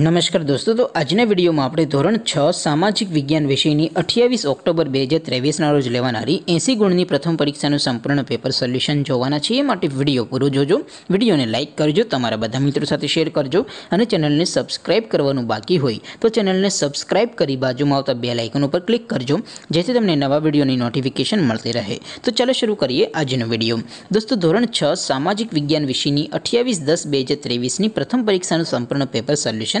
नमस्कार दोस्तों तो आज ने वीडियो में अपने ધોરણ 6 સામાજિક વિજ્ઞાન વિશેની 28 ઓક્ટોબર 2023 ના રોજ લેવાણારી 80 ગુણની પ્રથમ પરીક્ષાનું સંપૂર્ણ પેપર સોલ્યુશન જોવાના છે માટે વિડિયો પૂરો જોજો વિડિયોને લાઈક કરજો તમારા બધા મિત્રો સાથે શેર કરજો અને ચેનલને સબ્સ્ક્રાઇબ કરવાનું બાકી હોય તો ચેનલને સબ્સ્ક્રાઇબ કરી બાજુમાં આવતા બેલ આઇકન ઉપર ક્લિક કરજો જેથી તમને નવા વિડિયોની નોટિફિકેશન મળતી રહે તો ચાલો શરૂ કરીએ આજનો વિડિયો દોસ્તો ધોરણ 6 સામાજિક વિજ્ઞાન વિશેની 28 10 2023 ની પ્રથમ પરીક્ષાનું સંપૂર્ણ પેપર સોલ્યુશન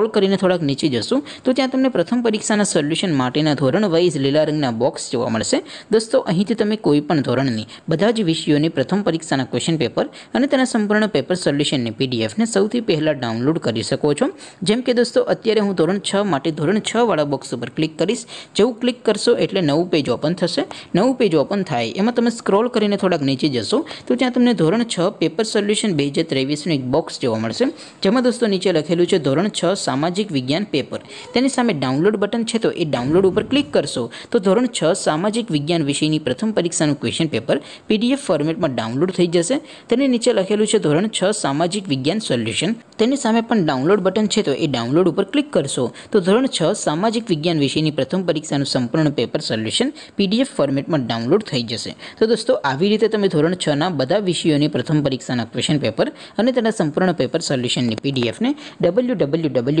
કરીને થોડક નીચે જ જશો તો ત્યાં તમને પ્રથમ પરીક્ષાના સોલ્યુશન માટેના ધોરણ વાઇઝ લીલા રંગના બોક્સ જોવા મળશે દોસ્તો અહીંથી તમે કોઈ પણ ધોરણની બધા જ વિષયોની પ્રથમ પરીક્ષાના ક્વેશ્ચન પેપર અને તેના સંપૂર્ણ પેપર સોલ્યુશન ને પીડીએફ ને સૌથી પહેલા ડાઉનલોડ કરી શકો છો જેમ કે દોસ્તો અત્યારે હું ધોરણ 6 માટે ધોરણ 6 વાળા બોક્સ ઉપર ક્લિક કરશો જેવું ક્લિક કરશો એટલે નવું પેજ ઓપન થશે નવું પેજ ઓપન થાય એમાં તમે સ્ક્રોલ કરીને થોડક નીચે જ જશો તો ત્યાં તમને ધોરણ 6 પેપર સોલ્યુશન 2023-24 નો એક બોક્સ જોવા મળશે જેમ કે દોસ્તો નીચે લખેલું છે ધોરણ 6 સામાજિક વિજ્ઞાન પેપર તેની સામે ડાઉનલોડ બટન છે તો એ ડાઉનલોડ ઉપર ક્લિક કરશો તો ધોરણ છ સામાજિક વિજ્ઞાન વિષયની પ્રથમ પરીક્ષાનું ક્વેશ્ચન પેપર પીડીએફ ફોર્મેટમાં ડાઉનલોડ થઈ જશે તેની નીચે લખેલું છે ધોરણ છ સામાજિક વિજ્ઞાન સોલ્યુશન તેની સામે પણ ડાઉનલોડ બટન છે તો એ ડાઉનલોડ ઉપર ક્લિક કરશો તો ધોરણ છ સામાજિક વિજ્ઞાન વિષયની પ્રથમ પરીક્ષાનું સંપૂર્ણ પેપર સોલ્યુશન પીડીએફ ફોર્મેટમાં ડાઉનલોડ થઈ જશે તો દોસ્તો આવી રીતે તમે ધોરણ છના બધા વિષયોની પ્રથમ પરીક્ષાના ક્વેશ્ચન પેપર અને તેના સંપૂર્ણ પેપર સોલ્યુશનની પીડીએફને ડબલ્યુ ડબલ્યુ ડબલ્યુ